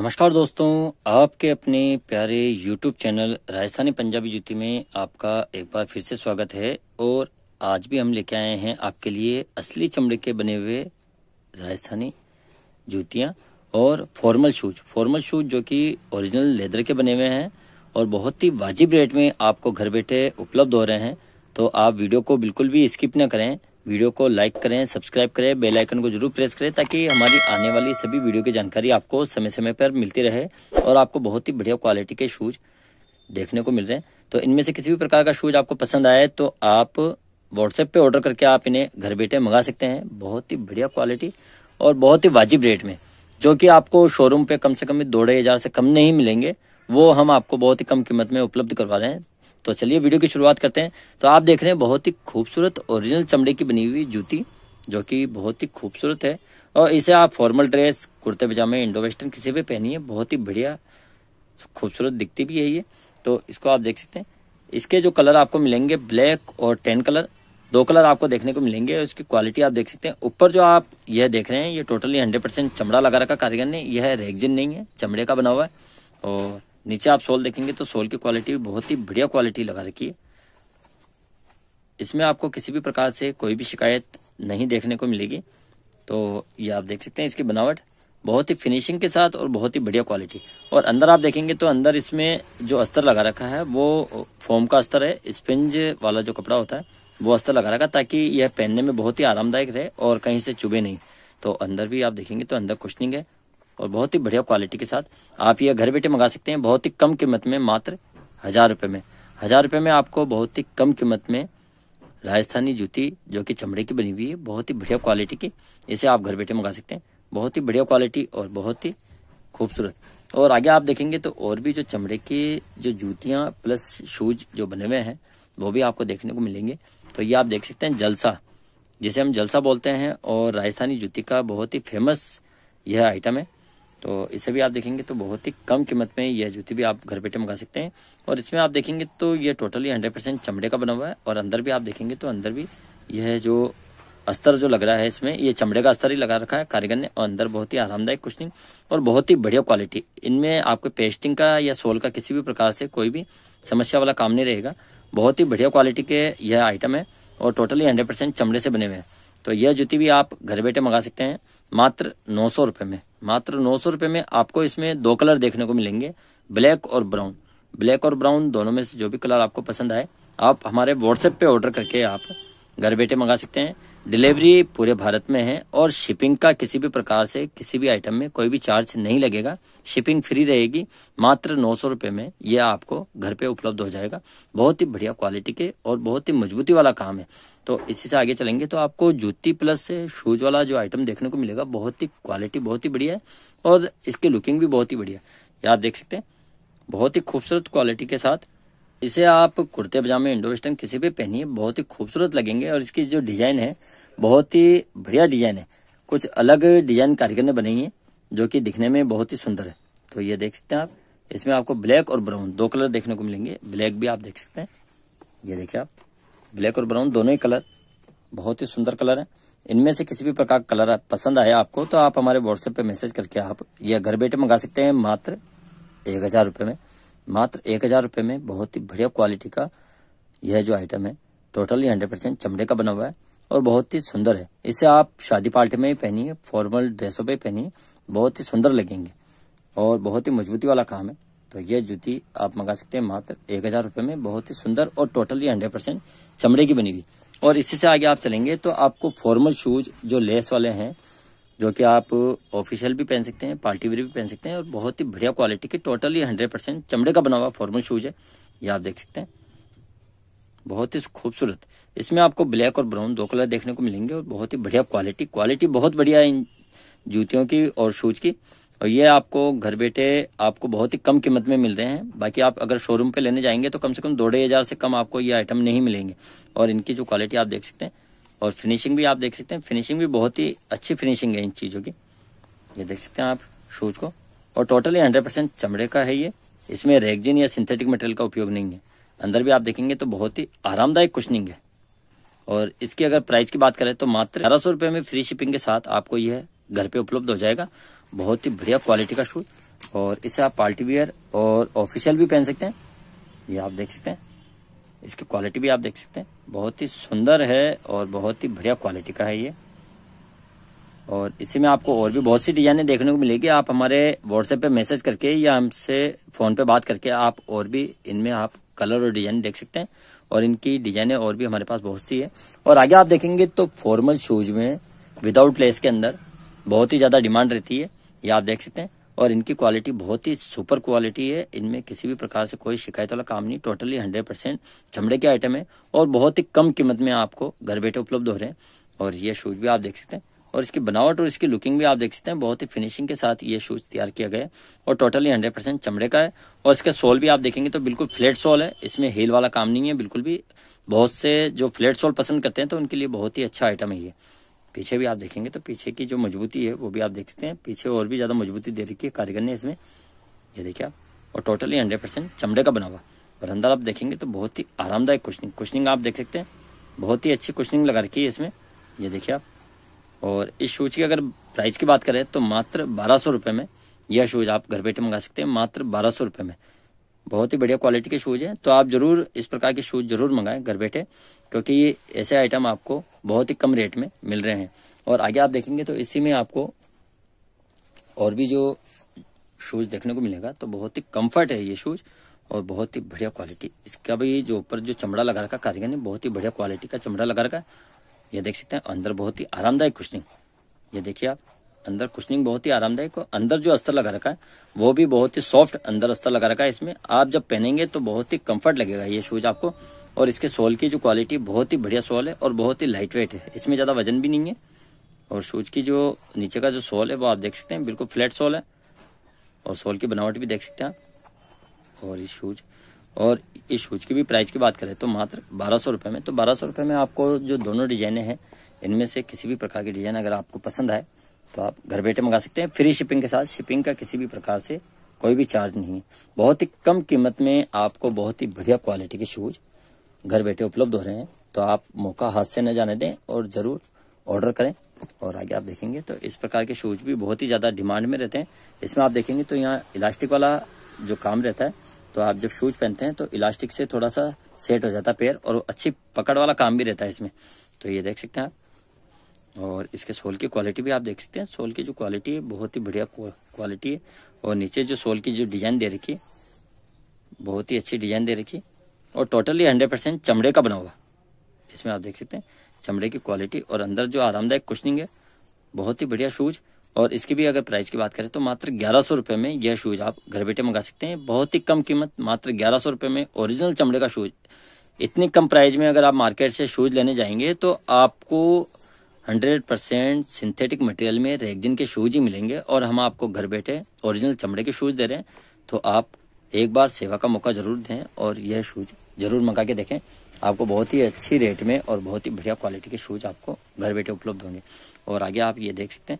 नमस्कार दोस्तों आपके अपने प्यारे YouTube चैनल राजस्थानी पंजाबी जूती में आपका एक बार फिर से स्वागत है और आज भी हम लेके आए हैं आपके लिए असली चमड़े के बने हुए राजस्थानी जूतियाँ और फॉर्मल शूज फॉर्मल शूज जो कि ओरिजिनल लेदर के बने हुए हैं और बहुत ही वाजिब रेट में आपको घर बैठे उपलब्ध हो रहे हैं तो आप वीडियो को बिल्कुल भी स्किप ना करें वीडियो को लाइक करें सब्सक्राइब करें बेल आइकन को जरूर प्रेस करें ताकि हमारी आने वाली सभी वीडियो की जानकारी आपको समय समय पर मिलती रहे और आपको बहुत ही बढ़िया क्वालिटी के शूज़ देखने को मिल रहे हैं तो इनमें से किसी भी प्रकार का शूज़ आपको पसंद आए तो आप व्हाट्सएप पे ऑर्डर करके आप इन्हें घर बैठे मंगा सकते हैं बहुत ही बढ़िया क्वालिटी और बहुत ही वाजिब रेट में जो कि आपको शोरूम पे कम से कम दो ढाई हज़ार से कम नहीं मिलेंगे वो हम आपको बहुत ही कम कीमत में उपलब्ध करवा रहे हैं तो चलिए वीडियो की शुरुआत करते हैं तो आप देख रहे हैं बहुत ही खूबसूरत ओरिजिनल चमड़े की बनी हुई जूती जो कि बहुत ही खूबसूरत है और इसे आप फॉर्मल ड्रेस कुर्ते पजामे इंडो वेस्टर्न किसी पहनी पहनिए बहुत ही बढ़िया खूबसूरत दिखती भी है ये तो इसको आप देख सकते हैं इसके जो कलर आपको मिलेंगे ब्लैक और टेन कलर दो कलर आपको देखने को मिलेंगे और इसकी क्वालिटी आप देख सकते हैं ऊपर जो आप यह देख रहे हैं ये टोटली हंड्रेड परसेंट चमड़ा लगा रखा कारीगर ने यह रेगजिन नहीं है चमड़े का बना हुआ है और नीचे आप सोल देखेंगे तो सोल की क्वालिटी भी बहुत ही बढ़िया क्वालिटी लगा रखी है इसमें आपको किसी भी प्रकार से कोई भी शिकायत नहीं देखने को मिलेगी तो ये आप देख सकते हैं इसकी बनावट बहुत ही फिनिशिंग के साथ और बहुत ही बढ़िया क्वालिटी और अंदर आप देखेंगे तो अंदर इसमें जो अस्तर लगा रखा है वो फोम का अस्तर है स्पिंज वाला जो कपड़ा होता है वो अस्तर लगा रखा ताकि यह पहनने में बहुत ही आरामदायक रहे और कहीं से चुभे नहीं तो अंदर भी आप देखेंगे तो अंदर नहीं है और बहुत ही बढ़िया क्वालिटी के साथ आप ये घर बैठे मंगा सकते हैं बहुत ही कम कीमत में मात्र हज़ार रुपये में हज़ार रुपये में आपको बहुत ही कम कीमत में राजस्थानी जूती जो कि चमड़े की बनी हुई है बहुत ही बढ़िया क्वालिटी की इसे आप घर बैठे मंगा सकते हैं बहुत ही बढ़िया क्वालिटी और बहुत ही खूबसूरत और आगे आप देखेंगे तो और भी जो चमड़े की जो जूतियाँ प्लस शूज जो बने हुए हैं वो भी आपको देखने को मिलेंगे तो ये आप देख सकते हैं जलसा जिसे हम जलसा बोलते हैं और राजस्थानी जूती का बहुत ही फेमस यह आइटम है तो इसे भी आप देखेंगे तो बहुत ही कम कीमत में यह जूती भी आप घर बैठे मंगा सकते हैं और इसमें आप देखेंगे तो ये टोटली हंड्रेड परसेंट चमड़े का बना हुआ है और अंदर भी आप देखेंगे तो अंदर भी यह जो अस्तर जो लग रहा है इसमें ये चमड़े का अस्तर ही लगा रखा है कारीगर ने और अंदर बहुत ही आरामदायक कुशनिंग और बहुत ही बढ़िया क्वालिटी इनमें आपको पेस्टिंग का या सोल का किसी भी प्रकार से कोई भी समस्या वाला काम नहीं रहेगा बहुत ही बढ़िया क्वालिटी के यह आइटम है और टोटली हंड्रेड परसेंट चमड़े से बने हुए हैं तो यह जूती भी आप घर बैठे मंगा सकते हैं मात्र नौ सौ रुपये में मात्र नौ सौ रुपये में आपको इसमें दो कलर देखने को मिलेंगे ब्लैक और ब्राउन ब्लैक और ब्राउन दोनों में से जो भी कलर आपको पसंद आए आप हमारे व्हाट्सएप पे ऑर्डर करके आप घर बैठे मंगा सकते हैं डिलीवरी पूरे भारत में है और शिपिंग का किसी भी प्रकार से किसी भी आइटम में कोई भी चार्ज नहीं लगेगा शिपिंग फ्री रहेगी मात्र नौ सौ रुपये में ये आपको घर पे उपलब्ध हो जाएगा बहुत ही बढ़िया क्वालिटी के और बहुत ही मजबूती वाला काम है तो इसी से आगे चलेंगे तो आपको जूती प्लस से शूज वाला जो आइटम देखने को मिलेगा बहुत ही क्वालिटी बहुत ही बढ़िया है और इसकी लुकिंग भी बहुत ही बढ़िया है आप देख सकते हैं बहुत ही खूबसूरत क्वालिटी के साथ इसे आप कुर्ते पजामे इंडो वेस्टर्न किसी भी पहनिए बहुत ही खूबसूरत लगेंगे और इसकी जो डिजाइन है बहुत ही बढ़िया डिजाइन है कुछ अलग डिजाइन कारीगर ने बनाई है जो कि दिखने में बहुत ही सुंदर है तो ये देख सकते हैं आप इसमें आपको ब्लैक और ब्राउन दो कलर देखने को मिलेंगे ब्लैक भी आप देख सकते हैं ये देखिए आप ब्लैक और ब्राउन दोनों ही कलर बहुत ही सुंदर कलर है इनमें से किसी भी प्रकार का कलर पसंद आया आपको तो आप हमारे व्हाट्सएप पे मैसेज करके आप यह घर बैठे मंगा सकते हैं मात्र एक हजार रुपये में मात्र एक हजार रुपये में बहुत ही बढ़िया क्वालिटी का यह जो आइटम है टोटली हंड्रेड परसेंट चमड़े का बना हुआ है और बहुत ही सुंदर है इसे आप शादी पार्टी में ही पहनिए फॉर्मल ड्रेसों पे पहनिए बहुत ही सुंदर लगेंगे और बहुत ही मजबूती वाला काम है तो यह जूती आप मंगा सकते हैं मात्र एक हजार रुपये में बहुत ही सुंदर और टोटली हंड्रेड परसेंट चमड़े की बनी हुई और इसी से आगे आप चलेंगे तो आपको फॉर्मल शूज जो लेस वाले हैं जो कि आप ऑफिशियल भी पहन सकते हैं पार्टी वेयर भी पहन सकते हैं और बहुत ही बढ़िया क्वालिटी की टोटली हंड्रेड परसेंट चमड़े का बना हुआ फॉर्मल शूज है ये आप देख सकते हैं बहुत ही खूबसूरत इसमें आपको ब्लैक और ब्राउन दो कलर देखने को मिलेंगे और बहुत ही बढ़िया क्वालिटी क्वालिटी बहुत बढ़िया है इन जूतियों की और शूज की और ये आपको घर बैठे आपको बहुत ही कम कीमत में मिल रहे हैं बाकी आप अगर शोरूम पे लेने जाएंगे तो कम से कम दो ढाई हज़ार से कम आपको ये आइटम नहीं मिलेंगे और इनकी जो क्वालिटी आप देख सकते हैं और फिनिशिंग भी आप देख सकते हैं फिनिशिंग भी बहुत ही अच्छी फिनिशिंग है इन चीज़ों की ये देख सकते हैं आप शूज को और टोटली हंड्रेड परसेंट चमड़े का है ये इसमें रेगजिन या सिंथेटिक मटेरियल का उपयोग नहीं है अंदर भी आप देखेंगे तो बहुत ही आरामदायक कुशनिंग है और इसकी अगर प्राइस की बात करें तो मात्र अठारह सौ रुपये में फ्री शिपिंग के साथ आपको यह घर पे उपलब्ध हो जाएगा बहुत ही बढ़िया क्वालिटी का शूज और इसे आप पार्टी वियर और ऑफिशियल भी पहन सकते हैं ये आप देख सकते हैं इसकी क्वालिटी भी आप देख सकते हैं बहुत ही सुंदर है और बहुत ही बढ़िया क्वालिटी का है ये और इसी में आपको और भी बहुत सी डिजाइनें देखने को मिलेगी आप हमारे व्हाट्सएप पे मैसेज करके या हमसे फ़ोन पे बात करके आप और भी इनमें आप कलर और डिजाइन देख सकते हैं और इनकी डिजाइनें और भी हमारे पास बहुत सी है और आगे आप देखेंगे तो फॉर्मल शूज में विदाउट लेस के अंदर बहुत ही ज़्यादा डिमांड रहती है ये आप देख सकते हैं और इनकी क्वालिटी बहुत ही सुपर क्वालिटी है इनमें किसी भी प्रकार से कोई शिकायत वाला काम नहीं टोटली हंड्रेड परसेंट चमड़े के आइटम है और बहुत ही कम कीमत में आपको घर बैठे उपलब्ध हो रहे हैं और ये शूज़ भी आप देख सकते हैं और इसकी बनावट और इसकी लुकिंग भी आप देख सकते हैं बहुत ही फिनिशिंग के साथ ये शूज़ तैयार किया गया है और टोटली हंड्रेड परसेंट चमड़े का है और इसका सोल भी आप देखेंगे तो बिल्कुल फ्लैट सोल है इसमें हील वाला काम नहीं है बिल्कुल भी बहुत से जो फ्लैट सोल पसंद करते हैं तो उनके लिए बहुत ही अच्छा आइटम है ये पीछे भी आप देखेंगे तो पीछे की जो मजबूती है वो भी आप देखते हैं पीछे और भी ज़्यादा मजबूती दे रखी है कारीगर ने इसमें ये देखिए आप और टोटली हंड्रेड परसेंट चमड़े का बना हुआ और अंदर आप देखेंगे तो बहुत ही आरामदायक कुशनिंग कुशनिंग आप देख सकते हैं बहुत ही अच्छी कुशनिंग लगा रखी है इसमें ये देखिए आप और इस शूज की अगर प्राइस की बात करें तो मात्र बारह सौ रुपये में यह शूज आप घर बैठे मंगा सकते हैं मात्र बारह सौ रुपये में बहुत ही बढ़िया क्वालिटी के शूज हैं तो आप जरूर इस प्रकार के शूज जरूर मंगाएं घर बैठे क्योंकि ये ऐसे आइटम आपको बहुत ही कम रेट में मिल रहे हैं और आगे आप देखेंगे तो इसी में आपको और भी जो शूज देखने को मिलेगा तो बहुत ही कम्फर्ट है ये शूज और बहुत ही बढ़िया क्वालिटी इसका भी जो ऊपर जो चमड़ा लगा रखा कारीगर ने बहुत ही बढ़िया क्वालिटी का चमड़ा लगा रखा है ये देख सकते हैं अंदर बहुत ही आरामदायक कुशनिंग ये देखिए आप अंदर कुशनिंग बहुत ही आरामदायक अंदर जो अस्तर लगा रखा है वो भी बहुत ही सॉफ्ट अंदर अस्तर लगा रखा है इसमें आप जब पहनेंगे तो बहुत ही कंफर्ट लगेगा ये शूज आपको और इसके सोल की जो क्वालिटी बहुत ही बढ़िया सोल है और बहुत ही लाइट वेट है इसमें ज्यादा वजन भी नहीं है और शूज की जो नीचे का जो सोल है वो आप देख सकते हैं बिल्कुल फ्लैट सोल है और सोल की बनावट भी देख सकते हैं आप और इस शूज और इस शूज की भी प्राइस की बात करें तो मात्र बारह सौ रुपये में तो बारह सौ रुपये में आपको जो दोनों डिजाइने हैं इनमें से किसी भी प्रकार की डिजाइन अगर आपको पसंद आए तो आप घर बैठे मंगा सकते हैं फ्री शिपिंग के साथ शिपिंग का किसी भी प्रकार से कोई भी चार्ज नहीं है बहुत ही कम कीमत में आपको बहुत ही बढ़िया क्वालिटी के शूज घर बैठे उपलब्ध हो रहे हैं तो आप मौका हाथ से न जाने दें और ज़रूर ऑर्डर करें और आगे आप देखेंगे तो इस प्रकार के शूज भी बहुत ही ज़्यादा डिमांड में रहते हैं इसमें आप देखेंगे तो यहाँ इलास्टिक वाला जो काम रहता है तो आप जब शूज पहनते हैं तो इलास्टिक से थोड़ा सा सेट हो जाता है पैर और अच्छी पकड़ वाला काम भी रहता है इसमें तो ये देख सकते हैं आप और इसके सोल की क्वालिटी भी आप देख सकते हैं सोल की जो क्वालिटी है बहुत ही बढ़िया क्वालिटी है और नीचे जो सोल की जो डिज़ाइन दे रखी बहुत ही अच्छी डिज़ाइन दे रखी और टोटली हंड्रेड परसेंट चमड़े का बना हुआ इसमें आप देख सकते हैं चमड़े की क्वालिटी और अंदर जो आरामदायक कुशनिंग है बहुत ही बढ़िया शूज़ और इसकी भी अगर प्राइस की बात करें तो मात्र ग्यारह सौ रुपये में यह शूज़ आप घर बैठे मंगा सकते हैं बहुत ही कम कीमत मात्र ग्यारह सौ रुपये में ओरिजिनल चमड़े का शूज़ इतनी कम प्राइस में अगर आप मार्केट से शूज़ लेने जाएंगे तो आपको हंड्रेड परसेंट सिंथेटिक मटेरियल में रेगजिन के शूज ही मिलेंगे और हम आपको घर बैठे ओरिजिनल चमड़े के शूज दे रहे हैं तो आप एक बार सेवा का मौका जरूर दें और यह शूज जरूर मंगा के देखें आपको बहुत ही अच्छी रेट में और बहुत ही बढ़िया क्वालिटी के शूज आपको घर बैठे उपलब्ध होंगे और आगे आप ये देख सकते हैं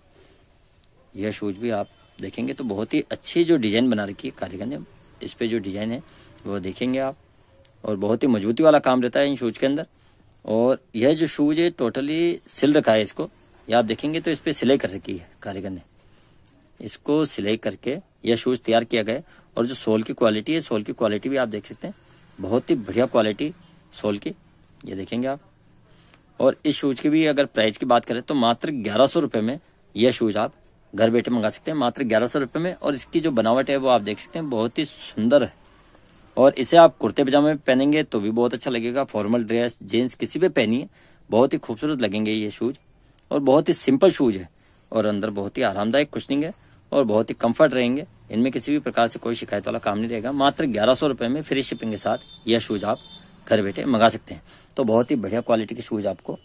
यह शूज भी आप देखेंगे तो बहुत ही अच्छी जो डिजाइन बना रखी है कारीगर ने इस पर जो डिजाइन है वो देखेंगे आप और बहुत ही मजबूती वाला काम रहता है इन शूज के अंदर और यह जो शूज है टोटली सिल रखा है इसको ये आप देखेंगे तो इस पर सिलाई कर रखी है कारीगर ने इसको सिलाई करके यह शूज तैयार किया गया और जो सोल की क्वालिटी है सोल की क्वालिटी भी आप देख सकते हैं बहुत ही बढ़िया क्वालिटी सोल की ये देखेंगे आप और इस शूज की भी अगर प्राइस की बात करें तो मात्र ग्यारह सौ रुपये में यह शूज आप घर बैठे मंगा सकते हैं मात्र ग्यारह सौ रुपये में और इसकी जो बनावट है वो आप देख सकते हैं बहुत ही सुंदर है और इसे आप कुर्ते पजामे में पहनेंगे तो भी बहुत अच्छा लगेगा फॉर्मल ड्रेस जीन्स किसी पे पहनिए बहुत ही खूबसूरत लगेंगे ये शूज और बहुत ही सिंपल शूज है और अंदर बहुत ही आरामदायक कुशनिंग है और बहुत ही कंफर्ट रहेंगे इनमें किसी भी प्रकार से कोई शिकायत वाला काम नहीं रहेगा मात्र ग्यारह सौ रुपए में फ्री शिपिंग के साथ यह शूज आप घर बैठे मंगा सकते हैं तो बहुत ही बढ़िया क्वालिटी के शूज आपको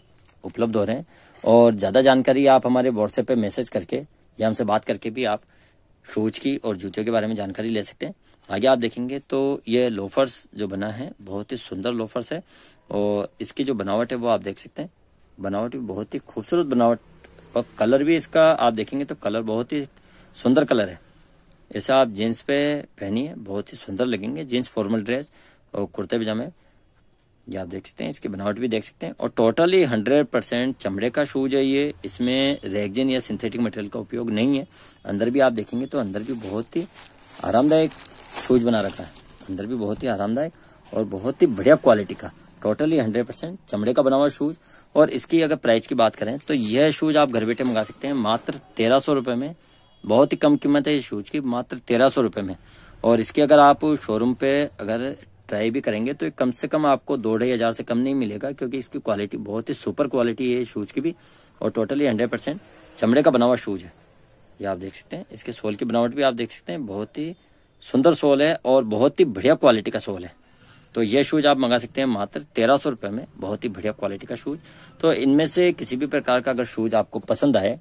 उपलब्ध हो रहे हैं और ज्यादा जानकारी आप हमारे व्हाट्सएप पे मैसेज करके या हमसे बात करके भी आप शूज की और जूतियों के बारे में जानकारी ले सकते हैं आगे आप देखेंगे तो ये लोफर्स जो बना है बहुत ही सुंदर लोफर्स है और इसकी जो बनावट है वो आप देख सकते हैं बनावट भी बहुत ही खूबसूरत बनावट और कलर भी इसका आप देखेंगे तो कलर बहुत ही सुंदर कलर है ऐसा आप जीन्स पे पहनिए बहुत ही सुंदर लगेंगे जीन्स फॉर्मल ड्रेस और कुर्ते पजामे ये आप देख सकते हैं इसकी बनावट भी देख सकते हैं और टोटली हंड्रेड परसेंट चमड़े का शूज है ये इसमें रेगजिन या सिंथेटिक मटेरियल का उपयोग नहीं है अंदर भी आप देखेंगे तो अंदर भी बहुत ही आरामदायक शूज बना रखा है अंदर भी बहुत ही आरामदायक और बहुत ही बढ़िया क्वालिटी का टोटली हंड्रेड परसेंट चमड़े का बना हुआ शूज और इसकी अगर प्राइस की बात करें तो यह शूज आप घर बैठे मंगा सकते हैं मात्र तेरह सौ रुपये में बहुत ही कम कीमत है इस शूज की मात्र तेरह सौ रुपये में और इसकी अगर आप शोरूम पे अगर ट्राई भी करेंगे तो कम से कम आपको दो ढाई हजार से कम नहीं मिलेगा क्योंकि इसकी क्वालिटी बहुत ही सुपर क्वालिटी है शूज की भी और टोटली हंड्रेड परसेंट चमड़े का बना हुआ शूज है ये आप देख सकते हैं इसके सोल की बनावट भी आप देख सकते हैं बहुत ही सुंदर सोल है और बहुत ही बढ़िया क्वालिटी का सोल है तो ये शूज़ आप मंगा सकते हैं मात्र तेरह सौ रुपये में बहुत ही बढ़िया क्वालिटी का शूज़ तो इनमें से किसी भी प्रकार का अगर शूज़ आपको पसंद आए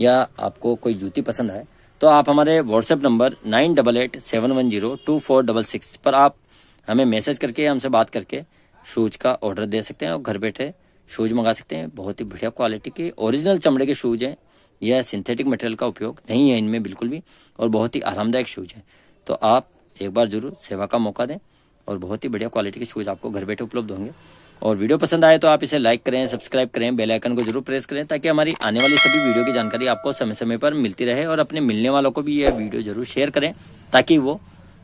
या आपको कोई जूती पसंद आए तो आप हमारे WhatsApp number nine double eight seven one zero two four double six पर आप हमें मैसेज करके हमसे बात करके शूज़ का ऑर्डर दे सकते हैं और घर बैठे शूज़ मंगा सकते हैं बहुत ही बढ़िया क्वालिटी के ओरिजिनल चमड़े के शूज़ हैं यह सिंथेटिक मटेरियल का उपयोग नहीं है इनमें बिल्कुल भी और बहुत ही आरामदायक शूज़ है तो आप एक बार जरूर सेवा का मौका दें और बहुत ही बढ़िया क्वालिटी के शूज़ आपको घर बैठे उपलब्ध होंगे और वीडियो पसंद आए तो आप इसे लाइक करें सब्सक्राइब करें बेल आइकन को जरूर प्रेस करें ताकि हमारी आने वाली सभी वीडियो की जानकारी आपको समय समय पर मिलती रहे और अपने मिलने वालों को भी यह वीडियो जरूर शेयर करें ताकि वो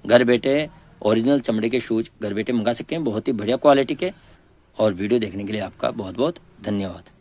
घर बैठे ओरिजिनल चमड़े के शूज घर बैठे मंगा सकें बहुत ही बढ़िया क्वालिटी के और वीडियो देखने के लिए आपका बहुत बहुत धन्यवाद